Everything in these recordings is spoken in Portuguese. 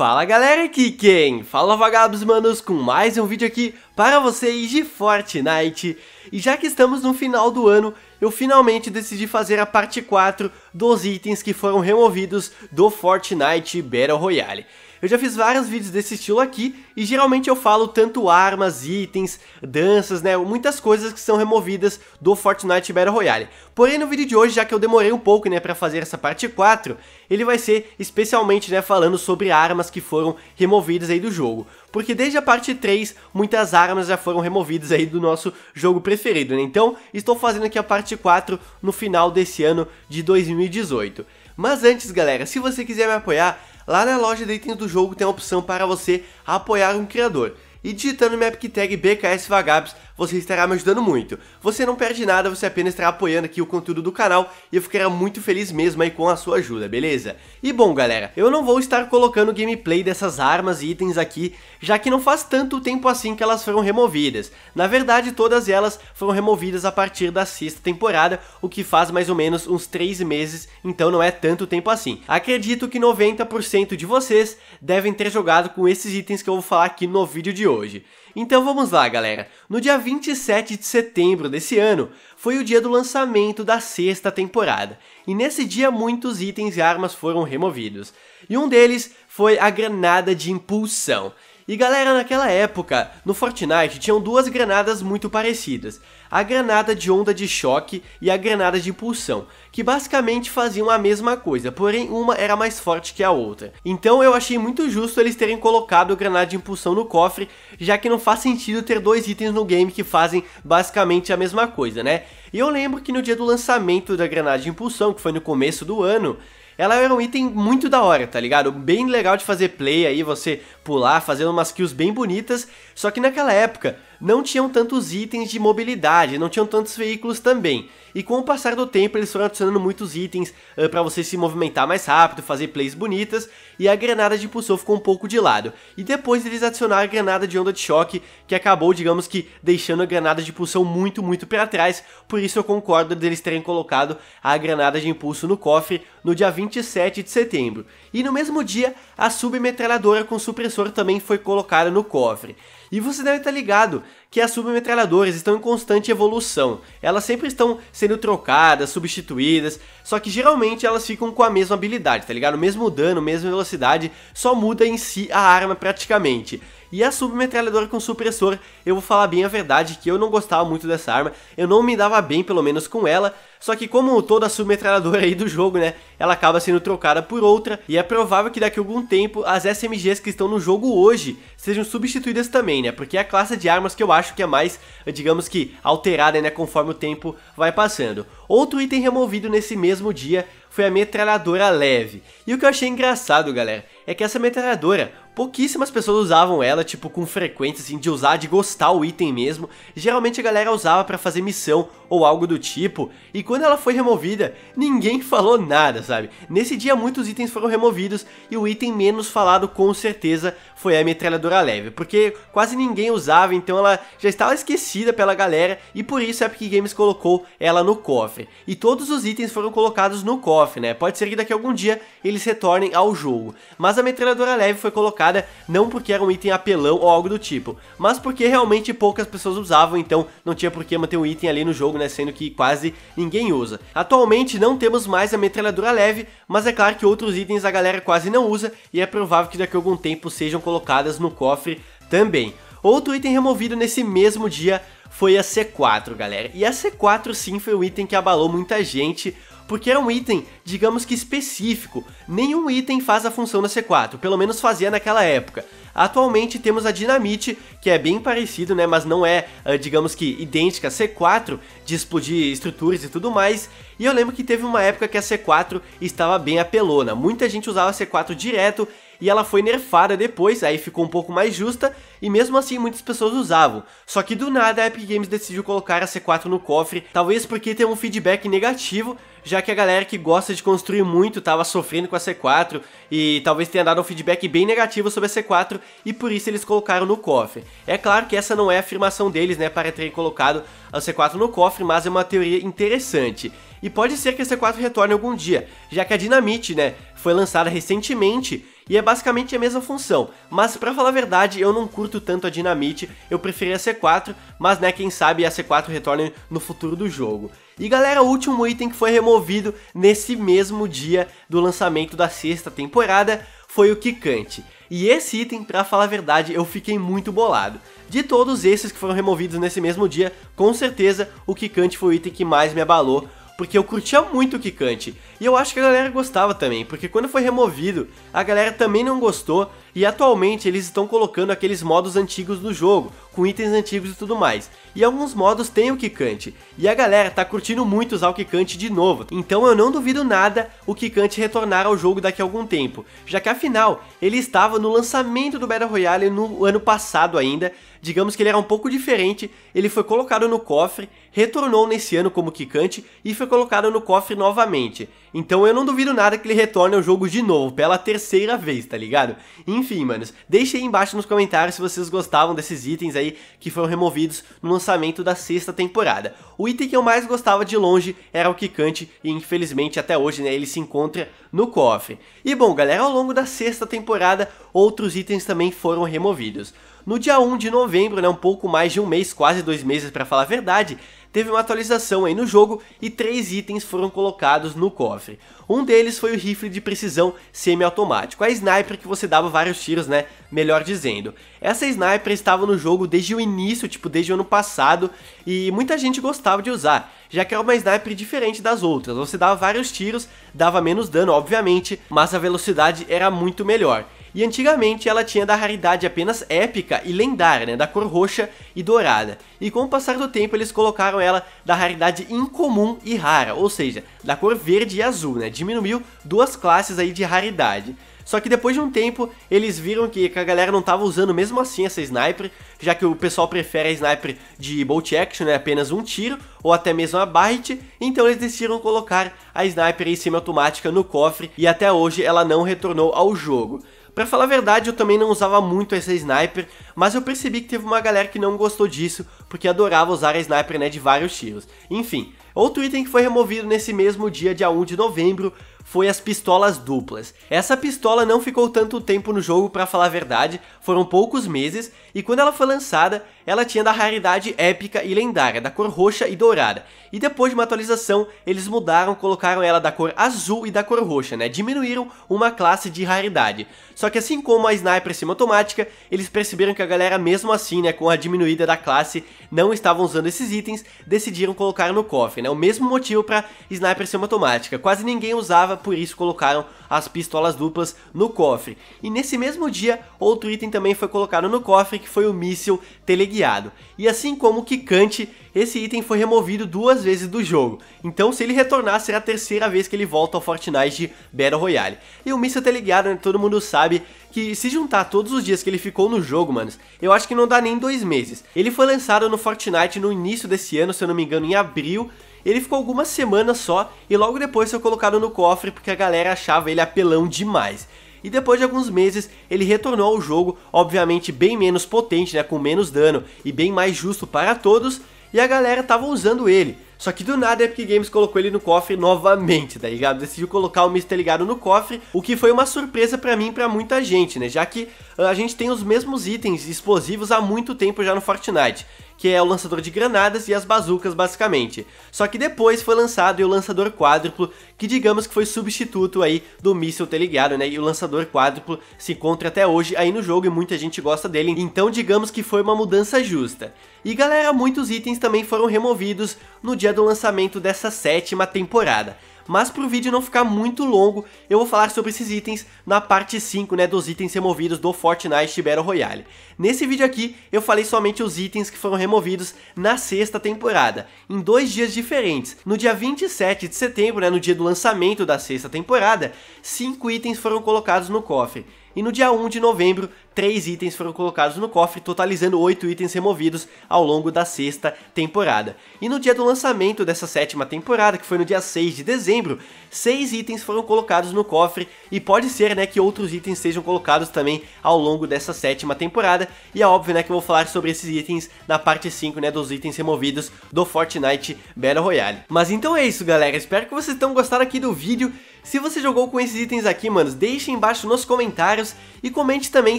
Fala galera, aqui quem? Fala vagabos manos com mais um vídeo aqui para vocês de Fortnite E já que estamos no final do ano, eu finalmente decidi fazer a parte 4 dos itens que foram removidos do Fortnite Battle Royale eu já fiz vários vídeos desse estilo aqui e geralmente eu falo tanto armas, itens, danças, né, muitas coisas que são removidas do Fortnite Battle Royale. Porém no vídeo de hoje, já que eu demorei um pouco, né, para fazer essa parte 4, ele vai ser especialmente, né, falando sobre armas que foram removidas aí do jogo. Porque desde a parte 3, muitas armas já foram removidas aí do nosso jogo preferido, né? Então, estou fazendo aqui a parte 4 no final desse ano de 2018. Mas antes, galera, se você quiser me apoiar, Lá na loja de itens do jogo tem a opção para você apoiar um criador. E digitando minha Epic Tag BKS Vagabs você estará me ajudando muito. Você não perde nada, você apenas estará apoiando aqui o conteúdo do canal e eu ficaria muito feliz mesmo aí com a sua ajuda, beleza? E bom, galera, eu não vou estar colocando gameplay dessas armas e itens aqui, já que não faz tanto tempo assim que elas foram removidas. Na verdade, todas elas foram removidas a partir da sexta temporada, o que faz mais ou menos uns 3 meses, então não é tanto tempo assim. Acredito que 90% de vocês devem ter jogado com esses itens que eu vou falar aqui no vídeo de hoje. Então vamos lá, galera. No dia 27 de setembro desse ano, foi o dia do lançamento da sexta temporada, e nesse dia muitos itens e armas foram removidos. E um deles foi a granada de impulsão, e galera, naquela época, no Fortnite tinham duas granadas muito parecidas: a granada de onda de choque e a granada de impulsão, que basicamente faziam a mesma coisa, porém uma era mais forte que a outra. Então eu achei muito justo eles terem colocado a granada de impulsão no cofre, já que não faz sentido ter dois itens no game que fazem basicamente a mesma coisa, né? E eu lembro que no dia do lançamento da granada de impulsão, que foi no começo do ano, ela era é um item muito da hora, tá ligado? Bem legal de fazer play aí, você pular, fazendo umas kills bem bonitas. Só que naquela época, não tinham tantos itens de mobilidade, não tinham tantos veículos também. E com o passar do tempo, eles foram adicionando muitos itens uh, eh, para você se movimentar mais rápido, fazer plays bonitas, e a granada de impulsão ficou um pouco de lado. E depois eles adicionaram a granada de onda de choque, que acabou, digamos que, deixando a granada de impulsão muito, muito para trás, por isso eu concordo deles terem colocado a granada de impulso no cofre no dia 27 de setembro. E no mesmo dia, a submetralhadora com supressor também foi colocada no cofre. E você deve estar tá ligado que as submetralhadoras estão em constante evolução. Elas sempre estão sendo trocadas, substituídas, só que geralmente elas ficam com a mesma habilidade, tá ligado? O mesmo dano, mesma velocidade, só muda em si a arma praticamente. E a submetralhadora com supressor, eu vou falar bem a verdade que eu não gostava muito dessa arma, eu não me dava bem pelo menos com ela, só que como toda submetralhadora aí do jogo, né, ela acaba sendo trocada por outra e é provável que daqui a algum tempo as SMGs que estão no jogo hoje sejam substituídas também, né, porque é a classe de armas que eu acho que é mais, digamos que, alterada, né, conforme o tempo vai passando. Outro item removido nesse mesmo dia foi a metralhadora leve. E o que eu achei engraçado, galera, é que essa metralhadora, Pouquíssimas pessoas usavam ela, tipo, com frequência, assim, de usar, de gostar o item mesmo. Geralmente a galera usava para fazer missão ou algo do tipo. E quando ela foi removida, ninguém falou nada, sabe? Nesse dia muitos itens foram removidos e o item menos falado com certeza foi a metralhadora leve, porque quase ninguém usava, então ela já estava esquecida pela galera e por isso a Epic Games colocou ela no cofre. E todos os itens foram colocados no cofre, né? Pode ser que daqui a algum dia eles retornem ao jogo. Mas a metralhadora leve foi colocada cara, não porque era um item apelão ou algo do tipo, mas porque realmente poucas pessoas usavam, então não tinha por que manter um item ali no jogo, né, sendo que quase ninguém usa. Atualmente não temos mais a metralhadora leve, mas é claro que outros itens a galera quase não usa e é provável que daqui a algum tempo sejam colocadas no cofre também. Outro item removido nesse mesmo dia foi a C4, galera. E a C4 sim foi um item que abalou muita gente, porque era um item, digamos que específico. Nenhum item faz a função da C4, pelo menos fazia naquela época. Atualmente temos a Dinamite, que é bem parecido, né, mas não é, eh, digamos que, idêntica à C4, de explodir estruturas e tudo mais. E eu lembro que teve uma época que a C4 estava bem apelona, muita gente usava a C4 direto e ela foi nerfada depois, aí ficou um pouco mais justa, e mesmo assim muitas pessoas usavam. Só que do nada a Epic Games decidiu colocar a C4 no cofre, talvez porque tem um feedback negativo, já que a galera que gosta de construir muito estava sofrendo com a C4 e talvez tenha dado um feedback bem negativo sobre a C4 e por isso eles colocaram no cofre. É claro que essa não é a afirmação deles, né, para terem colocado a C4 no cofre, mas é uma teoria interessante. E pode ser que a C4 retorne algum dia, já que a Dynamite, né, foi lançada recentemente e é basicamente a mesma função. Mas para falar a verdade, eu não curto tanto a Dinamite, eu preferi a C4, mas né, quem sabe a C4 retorne no futuro do jogo. E galera, o último item que foi removido nesse mesmo dia do lançamento da sexta temporada foi o Kikante. E esse item, pra falar a verdade, eu fiquei muito bolado. De todos esses que foram removidos nesse mesmo dia, com certeza o Kikante foi o item que mais me abalou, porque eu curtia muito o Kikante. E eu acho que a galera gostava também, porque quando foi removido, a galera também não gostou, e atualmente eles estão colocando aqueles modos antigos do jogo, com itens antigos e tudo mais. E alguns modos têm o Kikante, e a galera tá curtindo muito usar o Kikante de novo. Então eu não duvido nada o Kikante retornar ao jogo daqui a algum tempo, já que afinal, ele estava no lançamento do Battle Royale no ano passado ainda, Digamos que ele era um pouco diferente, ele foi colocado no cofre, retornou nesse ano como quicante e foi colocado no cofre novamente. Então eu não duvido nada que ele retorne ao jogo de novo, pela terceira vez, tá ligado? Enfim, manos, deixe aí embaixo nos comentários se vocês gostavam desses itens aí que foram removidos no lançamento da sexta temporada. O item que eu mais gostava de longe era o quicante e infelizmente até hoje né, ele se encontra no cofre. E bom, galera, ao longo da sexta temporada outros itens também foram removidos. No dia 1 de novembro, né, um pouco mais de um mês, quase dois meses para falar a verdade, teve uma atualização aí no jogo e três itens foram colocados no cofre. Um deles foi o rifle de precisão semiautomático, a sniper que você dava vários tiros, né? Melhor dizendo. Essa sniper estava no jogo desde o início, tipo desde o ano passado, e muita gente gostava de usar, já que era uma sniper diferente das outras. Você dava vários tiros, dava menos dano, obviamente, mas a velocidade era muito melhor e antigamente ela tinha da raridade apenas épica e lendária, né, da cor roxa e dourada. E com o passar do tempo eles colocaram ela da raridade incomum e rara, ou seja, da cor verde e azul, né, diminuiu duas classes aí de raridade. Só que depois de um tempo, eles viram que a galera não tava usando mesmo assim essa sniper, já que o pessoal prefere a sniper de bolt action, né, apenas um tiro, ou até mesmo a bite, então eles decidiram colocar a sniper em semi-automática no cofre, e até hoje ela não retornou ao jogo. Para falar a verdade, eu também não usava muito essa sniper, mas eu percebi que teve uma galera que não gostou disso, porque adorava usar a sniper né, de vários tiros. Enfim, outro item que foi removido nesse mesmo dia, dia 1 de novembro, foi as pistolas duplas. Essa pistola não ficou tanto tempo no jogo para falar a verdade, foram poucos meses, e quando ela foi lançada, ela tinha da raridade épica e lendária, da cor roxa e dourada. E depois de uma atualização, eles mudaram, colocaram ela da cor azul e da cor roxa, né? Diminuíram uma classe de raridade. Só que assim como a sniper semiautomática, eles perceberam que a galera mesmo assim, né, com a diminuída da classe, não estavam usando esses itens, decidiram colocar no cofre, né? O mesmo motivo para sniper semiautomática. Quase ninguém usava por isso colocaram as pistolas duplas no cofre. E nesse mesmo dia, outro item também foi colocado no cofre, que foi o míssil teleguiado. E assim como o Kikante, esse item foi removido duas vezes do jogo. Então se ele retornar, será a terceira vez que ele volta ao Fortnite de Battle Royale. E o míssil teleguiado, né, todo mundo sabe que se juntar todos os dias que ele ficou no jogo, manos, eu acho que não dá nem dois meses. Ele foi lançado no Fortnite no início desse ano, se eu não me engano, em abril, ele ficou algumas semanas só e logo depois foi colocado no cofre porque a galera achava ele apelão demais. E depois de alguns meses, ele retornou ao jogo, obviamente bem menos potente, né, com menos dano e bem mais justo para todos, e a galera tava usando ele. Só que do nada a Epic Games colocou ele no cofre novamente, tá ligado? Decidiu colocar o Mr. Ligado no cofre, o que foi uma surpresa para mim e pra muita gente, né? Já que ah, a gente tem os mesmos itens explosivos há muito tempo já no Fortnite que é o lançador de granadas e as bazucas basicamente. Só que depois foi lançado o lançador quádruplo, que digamos que foi substituto aí do míssil teleguiado, tá né? E o lançador quádruplo se encontra até hoje aí no jogo e muita gente gosta dele, então digamos que foi uma mudança justa. E galera, muitos itens também foram removidos no dia do lançamento dessa sétima temporada mas para o vídeo não ficar muito longo, eu vou falar sobre esses itens na parte 5, né, dos itens removidos do Fortnite Battle Royale. Nesse vídeo aqui, eu falei somente os itens que foram removidos na sexta temporada, em dois dias diferentes. No dia 27 de setembro, né, no dia do lançamento da sexta temporada, cinco itens foram colocados no cofre. E no dia 1 de novembro, 3 itens foram colocados no cofre, totalizando 8 itens removidos ao longo da sexta temporada. E no dia do lançamento dessa sétima temporada, que foi no dia 6 de dezembro, 6 itens foram colocados no cofre e pode ser né, que outros itens sejam colocados também ao longo dessa sétima temporada. E é óbvio né, que eu vou falar sobre esses itens na parte 5 né, dos itens removidos do Fortnite Battle Royale. Mas então é isso galera, espero que vocês tenham gostado aqui do vídeo. Se você jogou com esses itens aqui, manos, deixe embaixo nos comentários e comente também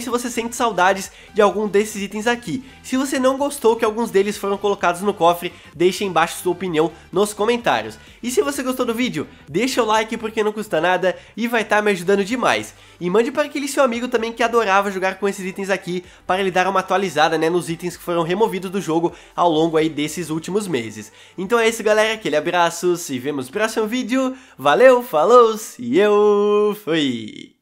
se você sente saudades de algum desses itens aqui. Se você não gostou que alguns deles foram colocados no cofre, deixe embaixo sua opinião nos comentários. E se você gostou do vídeo, deixa o like porque não custa nada e vai estar tá me ajudando demais. E mande para aquele seu amigo também que adorava jogar com esses itens aqui para ele dar uma atualizada né, nos itens que foram removidos do jogo ao longo aí desses últimos meses. Então é isso galera, aquele abraço, se vemos no próximo vídeo, valeu, falou! Deus e eu fui!